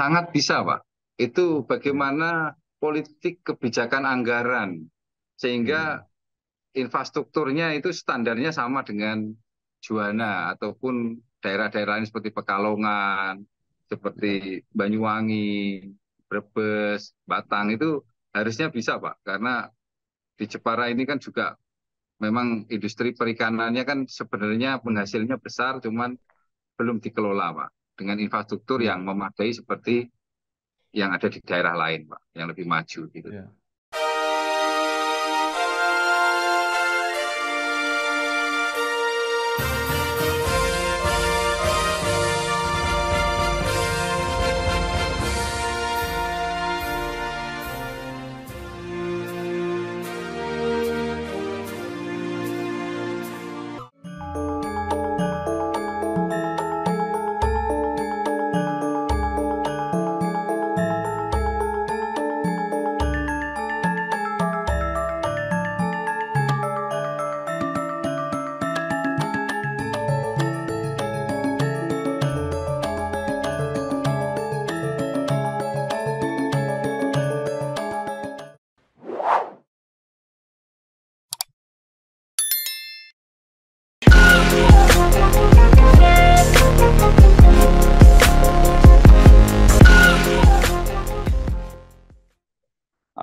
sangat bisa Pak. Itu hmm. bagaimana politik kebijakan anggaran sehingga hmm. infrastrukturnya itu standarnya sama dengan Juana ataupun daerah-daerah lain seperti Pekalongan, seperti hmm. Banyuwangi, Brebes, Batang itu harusnya bisa Pak karena di Jepara ini kan juga memang industri perikanannya kan sebenarnya penghasilnya besar cuman belum dikelola Pak dengan infrastruktur yang hmm. memadai seperti yang ada di daerah lain pak yang lebih maju gitu ya.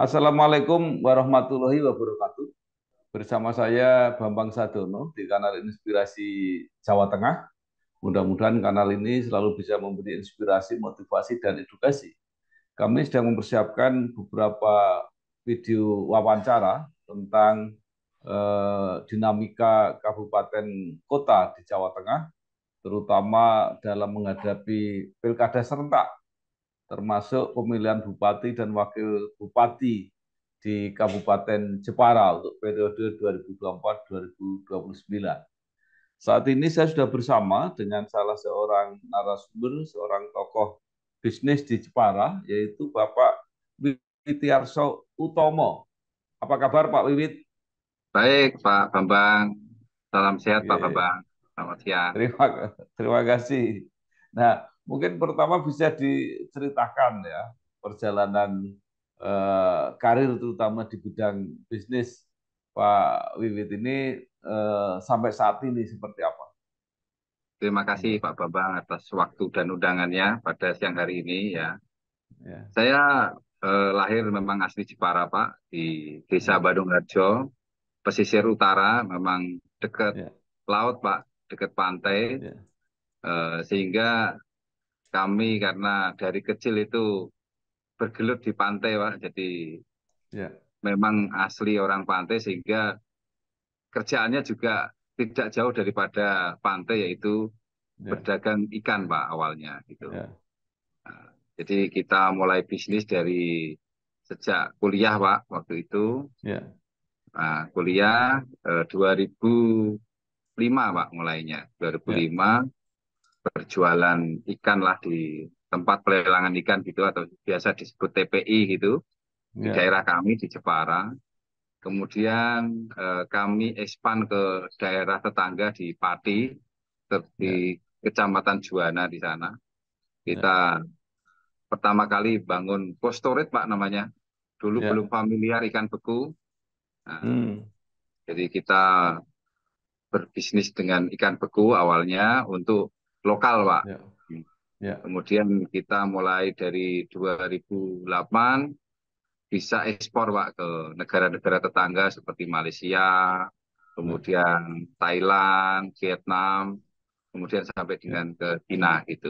Assalamualaikum warahmatullahi wabarakatuh. Bersama saya Bambang Sadono di kanal Inspirasi Jawa Tengah. Mudah-mudahan kanal ini selalu bisa memberi inspirasi, motivasi, dan edukasi. Kami sedang mempersiapkan beberapa video wawancara tentang eh, dinamika kabupaten kota di Jawa Tengah, terutama dalam menghadapi pilkada serentak termasuk pemilihan bupati dan wakil bupati di Kabupaten Jepara untuk periode 2024-2029. Saat ini saya sudah bersama dengan salah seorang narasumber, seorang tokoh bisnis di Jepara, yaitu Bapak Witiarso Utomo. Apa kabar Pak Wiwit? Baik Pak Bambang. Salam sehat Oke. Pak iya, iya. Bambang. Selamat siang. Terima, terima kasih. Nah, Mungkin pertama bisa diceritakan ya perjalanan eh, karir terutama di bidang bisnis Pak Wiwit ini eh, sampai saat ini seperti apa? Terima kasih Pak Bambang atas waktu dan undangannya pada siang hari ini ya. ya. Saya eh, lahir memang asli Jepara Pak di Desa ya. Badung Harjo, pesisir utara, memang dekat ya. laut Pak, dekat pantai, ya. Eh, sehingga kami karena dari kecil itu bergelut di pantai pak jadi ya. memang asli orang pantai sehingga kerjaannya juga tidak jauh daripada pantai yaitu ya. berdagang ikan pak awalnya gitu ya. Nah, jadi kita mulai bisnis dari sejak kuliah pak waktu itu ya. nah, kuliah eh, 2005 pak mulainya 2005 ya berjualan ikan lah di tempat pelelangan ikan gitu atau biasa disebut TPI gitu yeah. di ya. daerah kami di Jepara. Kemudian eh, kami expand ke daerah tetangga di Pati di ya. Kecamatan Juwana di sana. Ya. Kita pertama kali bangun postorit Pak namanya. Dulu yeah. belum familiar ikan beku. Nah, hmm. Jadi kita berbisnis dengan ikan beku awalnya untuk lokal, Pak. Ya. Ya. Kemudian kita mulai dari 2008 bisa ekspor Pak ke negara-negara tetangga seperti Malaysia, kemudian ya. Thailand, Vietnam, kemudian sampai ya. dengan ke China gitu.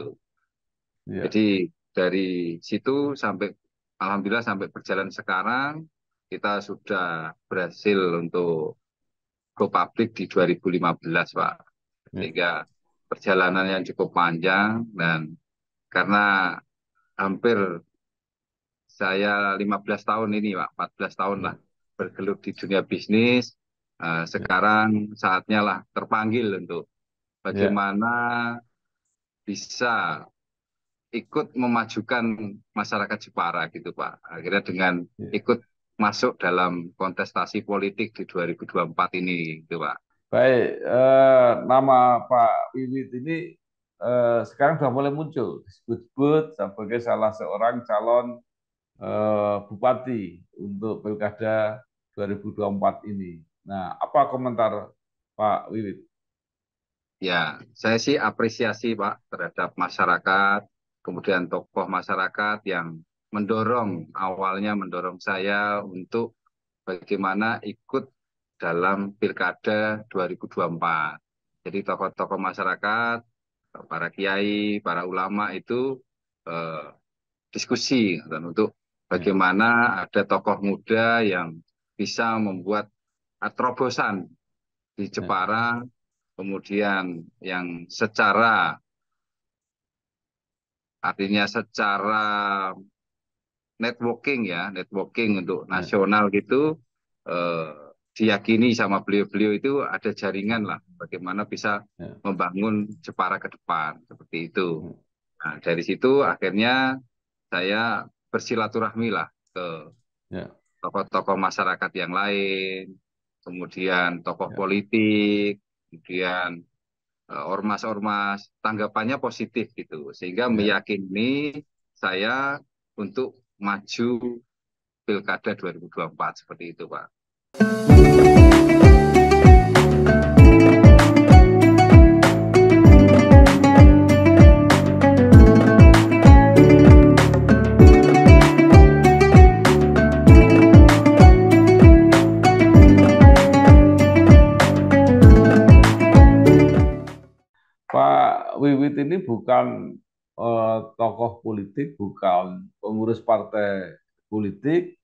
Ya. Jadi dari situ sampai alhamdulillah sampai berjalan sekarang kita sudah berhasil untuk go public di 2015 Pak. Ya. Sehingga ya perjalanan yang cukup panjang dan karena hampir saya 15 tahun ini Pak, 14 tahun lah bergelut di dunia bisnis. Eh, ya. sekarang saatnya lah terpanggil untuk ya. bagaimana bisa ikut memajukan masyarakat Jepara gitu Pak. Akhirnya dengan ya. ikut masuk dalam kontestasi politik di 2024 ini gitu Pak. Baik, eh, nama Pak Wiwit ini eh, sekarang sudah mulai muncul disebut-sebut sebagai salah seorang calon eh, bupati untuk pilkada 2024 ini. Nah, apa komentar Pak Wiwit? Ya, saya sih apresiasi Pak terhadap masyarakat, kemudian tokoh masyarakat yang mendorong awalnya mendorong saya untuk bagaimana ikut dalam Pilkada 2024. Jadi tokoh-tokoh masyarakat, para kiai, para ulama itu eh, diskusi dan untuk ya. bagaimana ada tokoh muda yang bisa membuat terobosan di ya. Jepara, kemudian yang secara artinya secara networking ya, networking untuk ya. nasional gitu eh, diyakini sama beliau-beliau itu ada jaringan lah bagaimana bisa ya. membangun Jepara ke depan seperti itu. Ya. Nah, dari situ akhirnya saya bersilaturahmi lah ke ya. tokoh-tokoh ya. masyarakat yang lain, kemudian tokoh ya. politik, kemudian e, ormas-ormas tanggapannya positif gitu sehingga ya. meyakini saya untuk maju pilkada 2024 seperti itu pak. bukan uh, eh, tokoh politik, bukan pengurus partai politik,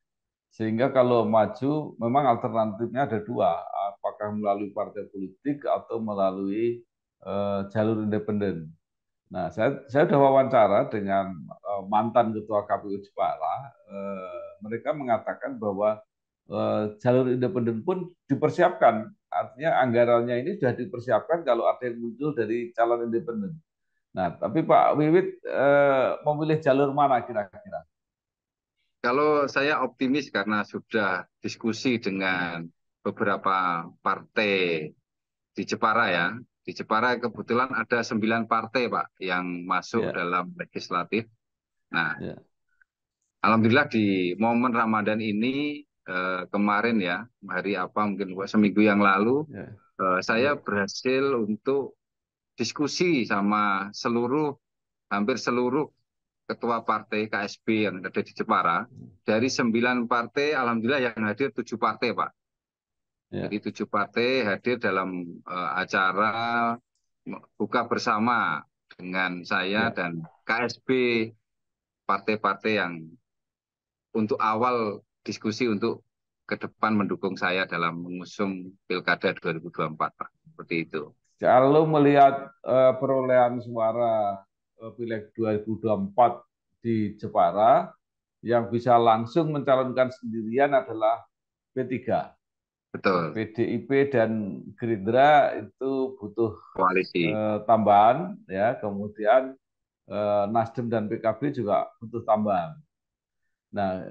sehingga kalau maju memang alternatifnya ada dua, apakah melalui partai politik atau melalui uh, jalur independen. Nah, saya saya sudah wawancara dengan uh, mantan ketua KPU Jepara, uh, mereka mengatakan bahwa uh, jalur independen pun dipersiapkan, artinya anggarannya ini sudah dipersiapkan kalau ada yang muncul dari calon independen. Nah, tapi Pak Wiwit eh, memilih jalur mana kira-kira? Kalau saya optimis karena sudah diskusi dengan beberapa partai di Jepara ya. Di Jepara kebetulan ada sembilan partai Pak yang masuk yeah. dalam legislatif. Nah, yeah. alhamdulillah di momen Ramadan ini eh, kemarin ya hari apa mungkin seminggu yang lalu yeah. Ya. saya ya. berhasil untuk diskusi sama seluruh hampir seluruh ketua partai KSB yang ada di Jepara dari sembilan partai alhamdulillah yang hadir tujuh partai pak ya. jadi tujuh partai hadir dalam uh, acara buka bersama dengan saya ya. dan KSB partai-partai yang untuk awal diskusi untuk ke depan mendukung saya dalam mengusung Pilkada 2024 Pak. Seperti itu. Kalau melihat uh, perolehan suara uh, Pileg 2024 di Jepara, yang bisa langsung mencalonkan sendirian adalah P3. Betul. PDIP dan Gerindra itu butuh koalisi uh, tambahan ya, kemudian uh, Nasdem dan PKB juga butuh tambahan. Nah,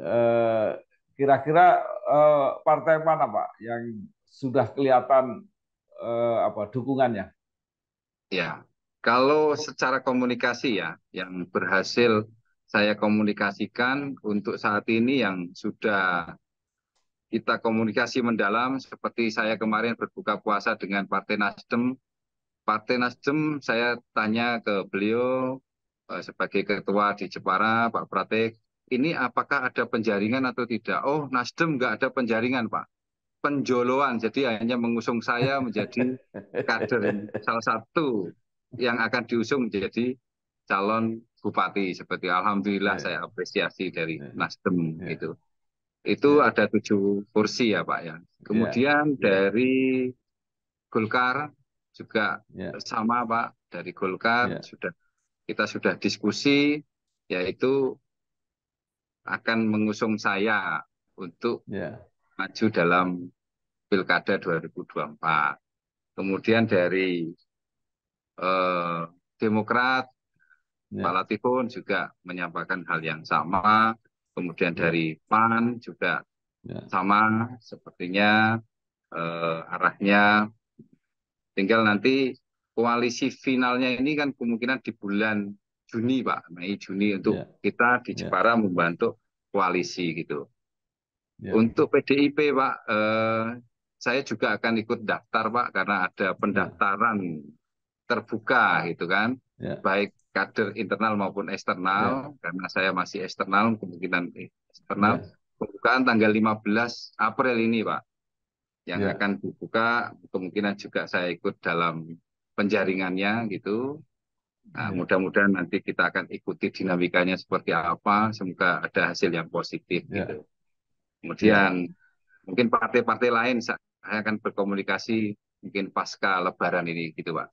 kira kira-kira partai mana Pak yang sudah kelihatan eh, apa dukungannya? Ya, kalau secara komunikasi ya, yang berhasil saya komunikasikan untuk saat ini yang sudah kita komunikasi mendalam seperti saya kemarin berbuka puasa dengan Partai Nasdem. Partai Nasdem saya tanya ke beliau eh, sebagai ketua di Jepara, Pak Pratik, ini apakah ada penjaringan atau tidak? Oh, Nasdem nggak ada penjaringan, Pak penjoloan, jadi hanya mengusung saya menjadi kader salah satu yang akan diusung menjadi calon bupati seperti alhamdulillah ya. saya apresiasi dari ya. Nasdem ya. itu. Itu ada tujuh kursi ya Pak ya. Kemudian dari Golkar juga sama Pak dari Golkar sudah kita sudah diskusi yaitu akan mengusung saya untuk yeah maju dalam Pilkada 2024. Kemudian dari eh, Demokrat, ya. Pak Latifun juga menyampaikan hal yang sama. Kemudian dari PAN juga ya. sama, sepertinya eh, arahnya. Tinggal nanti koalisi finalnya ini kan kemungkinan di bulan Juni Pak, Mei Juni untuk ya. kita di ya. Jepara membantu koalisi gitu. Ya. Untuk PDIP Pak, eh, saya juga akan ikut daftar Pak karena ada pendaftaran ya. terbuka gitu kan, ya. baik kader internal maupun eksternal ya. karena saya masih eksternal kemungkinan eksternal. Ya. Pembukaan tanggal 15 April ini Pak, yang ya. akan dibuka kemungkinan juga saya ikut dalam penjaringannya gitu. Nah, ya. mudah-mudahan nanti kita akan ikuti dinamikanya seperti apa. Semoga ada hasil yang positif. Ya. Gitu. Kemudian iya. mungkin partai-partai lain saya akan berkomunikasi mungkin pasca lebaran ini gitu Pak.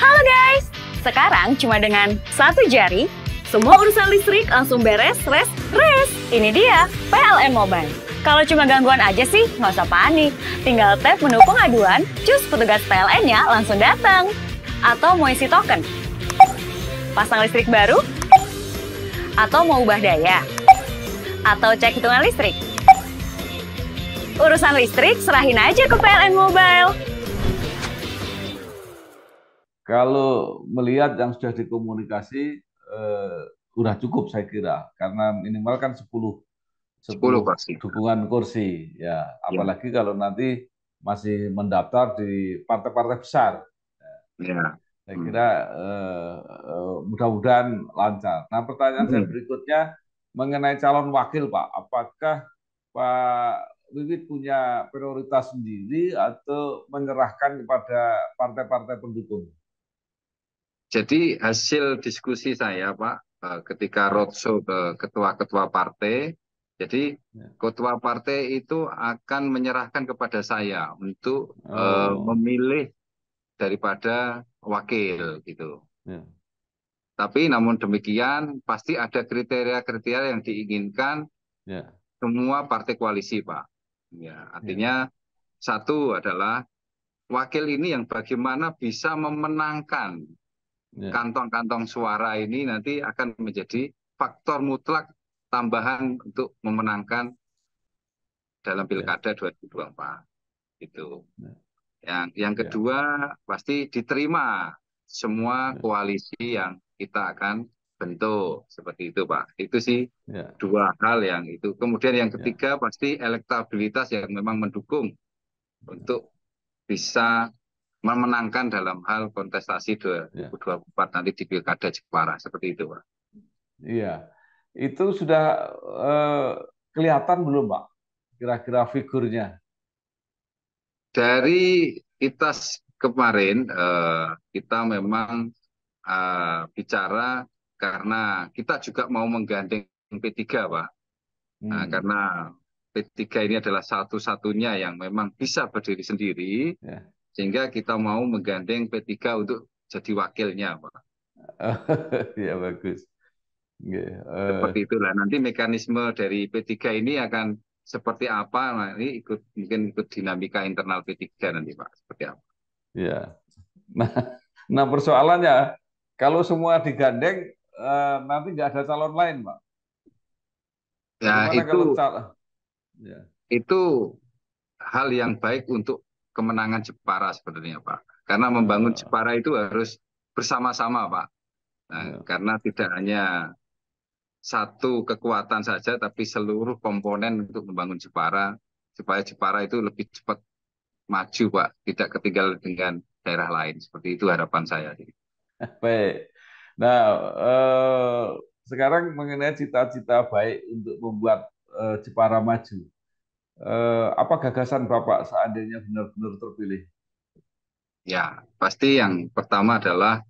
Halo guys, sekarang cuma dengan satu jari semua urusan listrik langsung beres, res, res. Ini dia PLN Mobile. Kalau cuma gangguan aja sih, nggak usah panik. Tinggal tap menu pengaduan, cus petugas PLN-nya langsung datang. Atau mau isi token? Pasang listrik baru? Atau mau ubah daya? Atau cek hitungan listrik? Urusan listrik serahin aja ke PLN Mobile. Kalau melihat yang sudah dikomunikasi, eh, udah cukup saya kira. Karena minimal kan 10, 10, 10 dukungan kursi. ya Apalagi ya. kalau nanti masih mendaftar di partai-partai besar. Ya. Saya kira hmm. eh, eh, mudah-mudahan lancar. Nah pertanyaan hmm. saya berikutnya, mengenai calon wakil Pak, apakah Pak Wiwit punya prioritas sendiri atau menyerahkan kepada partai-partai pendukung? Jadi hasil diskusi saya, Pak, eh, ketika roadshow ke ketua-ketua partai, jadi ya. ketua partai itu akan menyerahkan kepada saya untuk eh, oh. uh, memilih daripada wakil gitu. Ya. Tapi namun demikian pasti ada kriteria-kriteria yang diinginkan ya. semua partai koalisi, Pak. Ya, ya, artinya ya. satu adalah wakil ini yang bagaimana bisa memenangkan ya. kantong-kantong ya. suara ini nanti akan menjadi faktor mutlak tambahan untuk memenangkan dalam ya. pilkada ya. 2024 itu. Ya. Yang yang kedua ya. pasti diterima semua koalisi yang kita akan bentuk seperti itu pak itu sih ya. dua hal yang itu kemudian yang ya. ketiga ya. pasti elektabilitas yang memang mendukung ya. untuk bisa memenangkan dalam hal kontestasi 2024 ya. nanti di pilkada Jepara seperti itu pak iya itu sudah eh, kelihatan belum pak kira-kira figurnya dari kita kemarin eh, kita memang uh, bicara karena kita juga mau menggandeng P3 Pak. Nah, hmm. Nah, karena P3 ini adalah satu-satunya yang memang bisa berdiri sendiri, ya. sehingga kita mau menggandeng P3 untuk jadi wakilnya Pak. ya bagus. Yeah. Eh. Uh... Seperti itulah nanti mekanisme dari P3 ini akan seperti apa nah, ini ikut mungkin ikut dinamika internal P3 nanti Pak seperti apa. Ya. Nah, nah persoalannya kalau semua digandeng Eh, nanti nggak ada calon lain, Pak? Nah, itu ya. hal yang baik untuk kemenangan Jepara sebenarnya, Pak. Karena membangun ya. Jepara itu harus bersama-sama, Pak. Nah, ya. Karena tidak hanya satu kekuatan saja, tapi seluruh komponen untuk membangun Jepara supaya Jepara itu lebih cepat maju, Pak. Tidak ketinggalan dengan daerah lain. Seperti itu harapan saya. Baik. Nah, eh, sekarang mengenai cita-cita baik untuk membuat eh, Jepara maju. Eh, apa gagasan Bapak seandainya benar-benar terpilih? Ya, pasti yang pertama adalah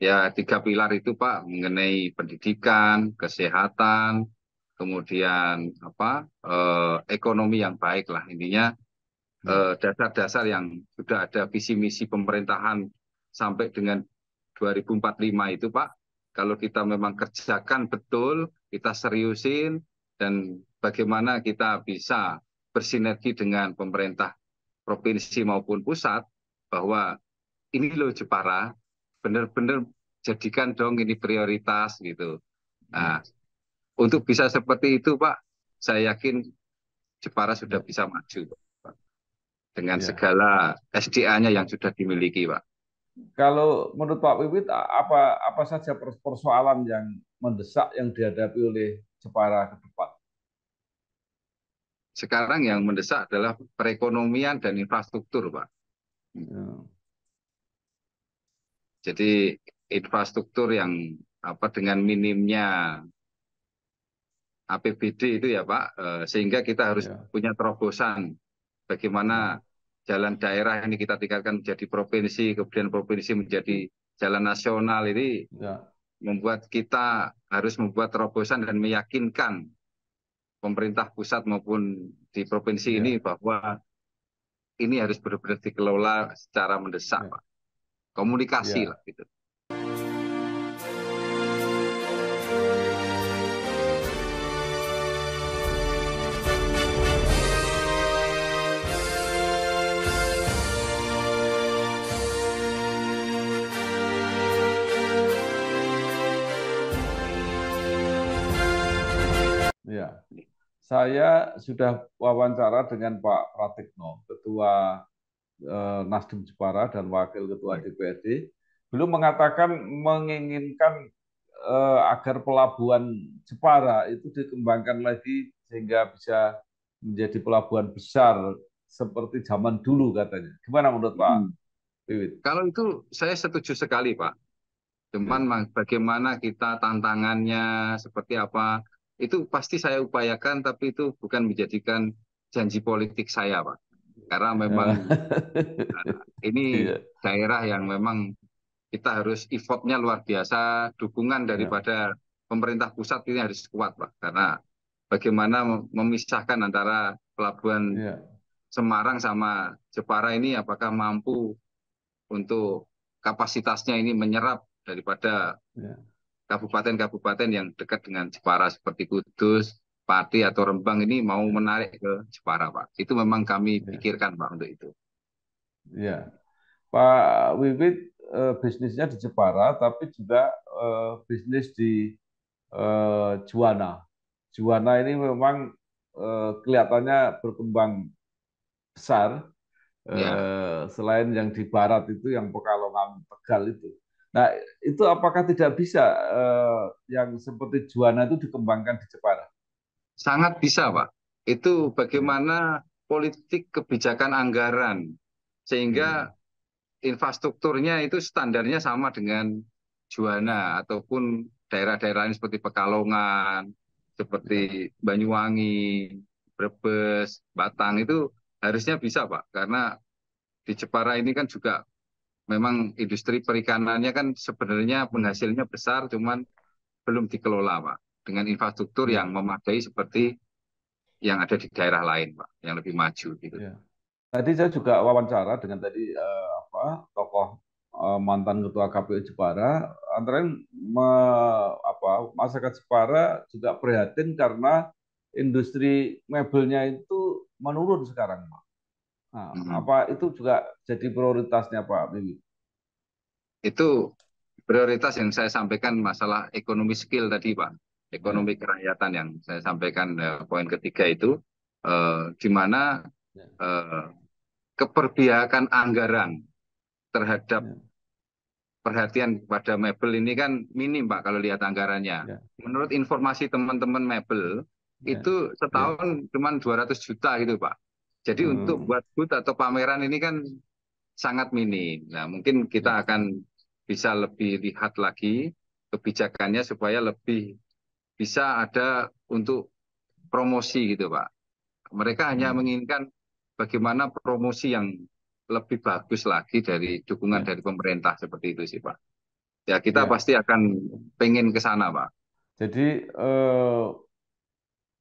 ya tiga pilar itu Pak mengenai pendidikan, kesehatan, kemudian apa eh, ekonomi yang baik lah intinya hmm. eh, dasar-dasar eh, dasar -dasar yang sudah ada visi misi pemerintahan sampai dengan 2045 itu Pak, kalau kita memang kerjakan betul, kita seriusin, dan bagaimana kita bisa bersinergi dengan pemerintah provinsi maupun pusat bahwa ini loh Jepara benar-benar jadikan dong ini prioritas gitu. Nah, untuk bisa seperti itu Pak, saya yakin Jepara sudah bisa maju Pak. dengan ya. segala SDA-nya yang sudah dimiliki Pak kalau menurut Pak Wiwit apa apa saja persoalan yang mendesak yang dihadapi oleh Jepara ke depan? Sekarang yang mendesak adalah perekonomian dan infrastruktur, Pak. Hmm. Ya. Jadi infrastruktur yang apa dengan minimnya APBD itu ya Pak, eh, sehingga kita harus ya. punya terobosan bagaimana jalan daerah ini kita tingkatkan menjadi provinsi, kemudian provinsi menjadi jalan nasional ini ya. membuat kita harus membuat terobosan dan meyakinkan pemerintah pusat maupun di provinsi ya. ini bahwa ini harus benar-benar dikelola secara mendesak, ya. Komunikasi ya. lah gitu. saya sudah wawancara dengan Pak Pratikno, Ketua eh, Nasdem Jepara dan Wakil Ketua DPRD. Iya. Belum mengatakan menginginkan eh, agar pelabuhan Jepara itu dikembangkan lagi sehingga bisa menjadi pelabuhan besar seperti zaman dulu katanya. Gimana menurut Pak hmm. Kalau itu saya setuju sekali Pak. Cuman iya. bagaimana kita tantangannya seperti apa itu pasti saya upayakan tapi itu bukan menjadikan janji politik saya pak karena memang eh, ini yeah. daerah yang memang kita harus effortnya luar biasa dukungan iya. daripada yeah. pemerintah pusat ini harus kuat pak karena bagaimana memisahkan antara pelabuhan yeah. Semarang sama Jepara ini apakah mampu untuk kapasitasnya ini menyerap daripada iya kabupaten-kabupaten yang dekat dengan Jepara seperti Kudus, Pati atau Rembang ini mau ya. menarik ke Jepara, Pak. Itu memang kami ya. pikirkan, Pak, untuk itu. Ya, Pak Wiwit eh, bisnisnya di Jepara, tapi juga eh, bisnis di eh, Juwana. Juwana ini memang kelihatannya berkembang besar. Ya. selain yang di barat itu, yang Pekalongan Tegal itu. Nah, itu apakah tidak bisa eh, yang seperti Juana itu dikembangkan di Jepara Sangat bisa, Pak. Itu bagaimana politik kebijakan anggaran sehingga hmm. infrastrukturnya itu standarnya sama dengan Juana ataupun daerah-daerah lain seperti Pekalongan, seperti hmm. Banyuwangi, Brebes, Batang itu harusnya bisa, Pak. Karena di Jepara ini kan juga memang industri perikanannya kan sebenarnya penghasilnya besar, cuman belum dikelola, Pak. Dengan infrastruktur ya. yang memadai seperti yang ada di daerah lain, Pak, yang lebih maju gitu. Ya. Tadi saya juga wawancara dengan tadi eh, apa tokoh eh, mantan ketua KPU Jepara, antara lain me, apa masyarakat Jepara juga prihatin karena industri mebelnya itu menurun sekarang, Pak. Nah, Apa itu juga jadi prioritasnya Pak Bibi? Itu prioritas yang saya sampaikan masalah ekonomi skill tadi Pak. Ekonomi hmm. kerakyatan yang saya sampaikan eh, poin ketiga itu eh, di mana ya. eh, keperbiakan anggaran terhadap ya. perhatian pada mebel ini kan minim Pak kalau lihat anggarannya. Menurut informasi teman-teman mebel itu setahun cuma 200 juta gitu Pak jadi hmm. untuk buat booth atau pameran ini kan sangat minim. Nah, mungkin kita hmm. akan bisa lebih lihat lagi kebijakannya supaya lebih bisa ada untuk promosi gitu, Pak. Mereka hmm. hanya menginginkan bagaimana promosi yang lebih bagus lagi dari dukungan ya. dari pemerintah seperti itu sih, Pak. Ya, kita ya. pasti akan pengen ke sana, Pak. Jadi eh,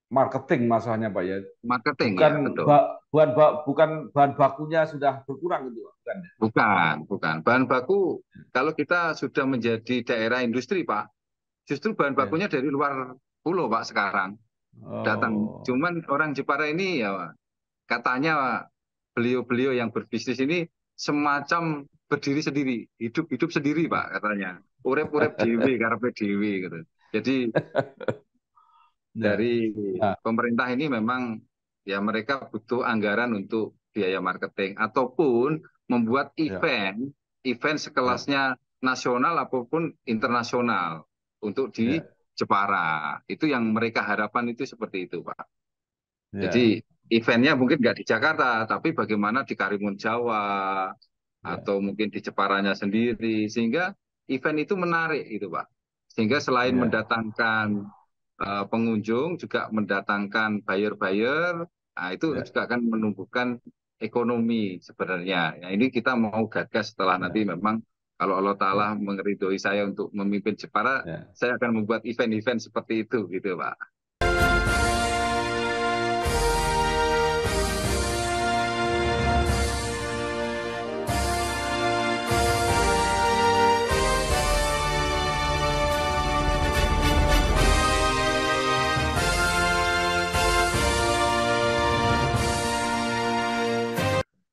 marketing masalahnya Pak ya. Marketing bukan ya, betul. Ba bahan ba bukan bahan bakunya sudah berkurang gitu bukan? Ya? Bukan, bukan. Bahan baku hmm. kalau kita sudah menjadi daerah industri Pak, justru bahan ya. bakunya ya. dari luar pulau Pak sekarang. Oh. Datang cuman orang Jepara ini ya Pak, katanya beliau-beliau yang berbisnis ini semacam berdiri sendiri, hidup-hidup sendiri Pak katanya. Urep-urep dewi, karpe dewi gitu. Jadi dari hmm. ah. pemerintah ini memang ya mereka butuh anggaran untuk biaya marketing ataupun membuat ya. event event sekelasnya ya. nasional ataupun internasional untuk di ya. Jepara itu yang mereka harapan itu seperti itu pak jadi eventnya mungkin nggak di Jakarta tapi bagaimana di Karimun Jawa atau mungkin di Jeparanya sendiri sehingga event itu menarik itu pak sehingga selain mendatangkan Eh, pengunjung juga mendatangkan buyer buyer nah itu ya. juga akan menumbuhkan ekonomi sebenarnya ya, ini kita mau gagas setelah ya. nanti memang kalau Allah Ta'ala ya. mengeridhoi saya untuk memimpin Jepara, ya. saya akan membuat event-event seperti itu gitu Pak.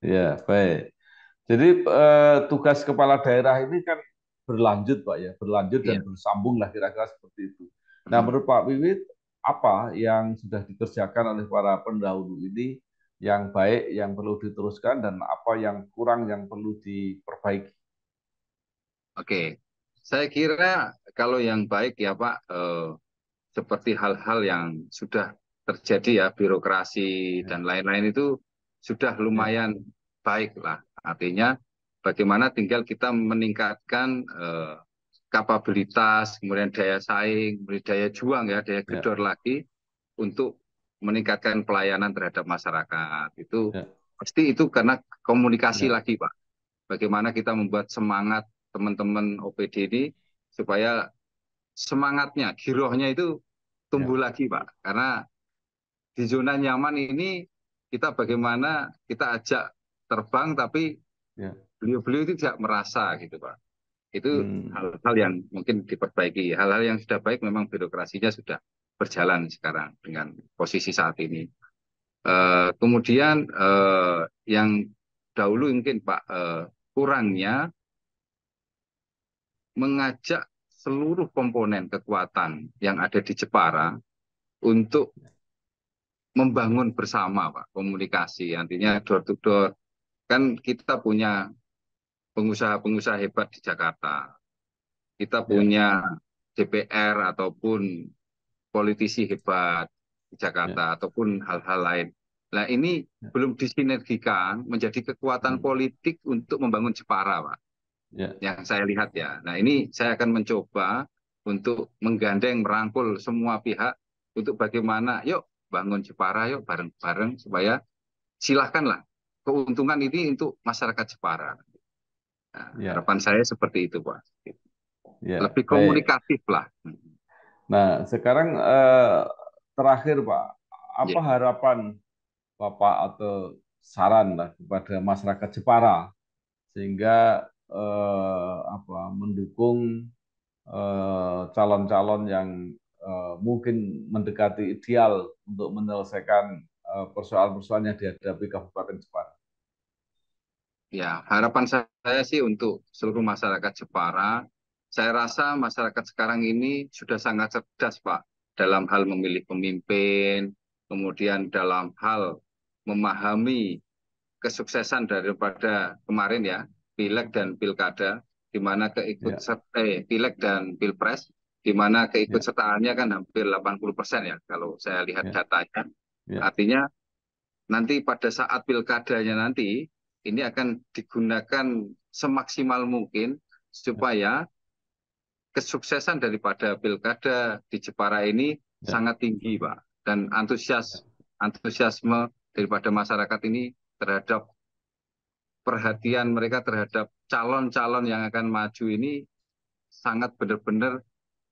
Ya, baik. Jadi eh, tugas kepala daerah ini kan berlanjut, Pak ya, berlanjut dan iya. bersambung lah kira-kira seperti itu. Nah, menurut Pak Wiwit, apa yang sudah dikerjakan oleh para pendahulu ini yang baik, yang perlu diteruskan, dan apa yang kurang yang perlu diperbaiki? Oke, saya kira kalau yang baik ya Pak, eh, seperti hal-hal yang sudah terjadi ya birokrasi iya. dan lain-lain itu sudah ya. lumayan baik lah. Artinya bagaimana tinggal kita meningkatkan eh, kapabilitas, kemudian daya saing, kemudian daya juang ya, daya ya. gedor ya. lagi untuk meningkatkan pelayanan terhadap masyarakat. Itu ya. pasti itu karena komunikasi ya. lagi, Pak. Bagaimana kita membuat semangat teman-teman OPD ini supaya semangatnya, girohnya itu tumbuh ya. lagi, Pak. Karena di zona nyaman ini kita bagaimana kita ajak terbang tapi ya. beliau-beliau itu tidak merasa gitu pak itu hmm. hal-hal hmm. yang mungkin diperbaiki hal-hal yang sudah baik memang birokrasinya sudah berjalan sekarang dengan posisi saat ini uh, kemudian uh, yang dahulu mungkin pak uh, kurangnya mengajak seluruh komponen kekuatan yang ada di Jepara untuk membangun bersama pak komunikasi nantinya door to door kan kita punya pengusaha-pengusaha hebat di Jakarta kita ya. punya DPR ataupun politisi hebat di Jakarta ya. ataupun hal-hal lain nah ini ya. belum disinergikan menjadi kekuatan ya. politik untuk membangun Jepara pak ya. yang saya lihat ya nah ini saya akan mencoba untuk menggandeng merangkul semua pihak untuk bagaimana yuk bangun Jepara yuk bareng-bareng supaya silahkanlah keuntungan ini untuk masyarakat Jepara. Nah, ya. Harapan saya seperti itu, Pak. Ya, Lebih komunikatif baik. lah. Nah, sekarang eh, terakhir, Pak, apa ya. harapan Bapak atau saran lah kepada masyarakat Jepara sehingga eh, apa mendukung eh, calon-calon eh, calon -calon yang Eh, mungkin mendekati ideal untuk menyelesaikan eh, persoalan-persoalan yang dihadapi Kabupaten Jepara. Ya, harapan saya sih untuk seluruh masyarakat Jepara, saya rasa masyarakat sekarang ini sudah sangat cerdas, Pak, dalam hal memilih pemimpin, kemudian dalam hal memahami kesuksesan daripada kemarin ya, pileg dan pilkada, di mana keikut ya. eh, pileg dan pilpres di mana ya. keikutsertaannya kan hampir 80% ya kalau saya lihat ya. datanya. Ya. Artinya nanti pada saat pilkadanya nanti ini akan digunakan semaksimal mungkin supaya kesuksesan daripada pilkada di Jepara ini sangat tinggi, Pak. Dan antusias antusiasme daripada masyarakat ini terhadap perhatian mereka terhadap calon-calon yang akan maju ini sangat benar-benar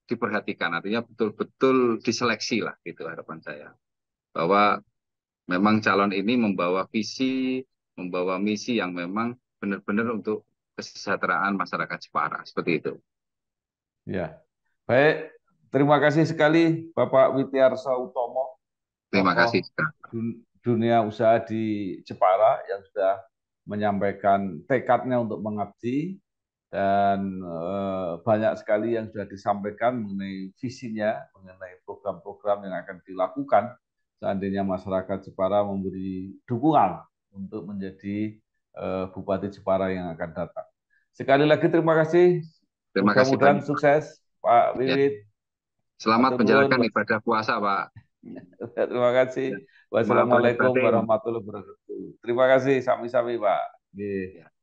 diperhatikan artinya betul-betul diseleksi lah gitu harapan saya bahwa memang calon ini membawa visi membawa misi yang memang benar-benar untuk kesejahteraan masyarakat Jepara seperti itu ya baik terima kasih sekali Bapak Witiarsa Utomo terima kasih dunia usaha di Jepara yang sudah menyampaikan tekadnya untuk mengabdi dan eh, banyak sekali yang sudah disampaikan mengenai visinya, mengenai program-program yang akan dilakukan seandainya masyarakat Jepara memberi dukungan untuk menjadi eh, Bupati Jepara yang akan datang. Sekali lagi terima kasih. Terima kasih. mudah sukses Pak Wirid. Ya. Selamat Atau menjalankan pun. ibadah puasa Pak. terima kasih. Wassalamualaikum warahmatullahi wabarakatuh. Terima kasih sami-sami Pak. Yeah.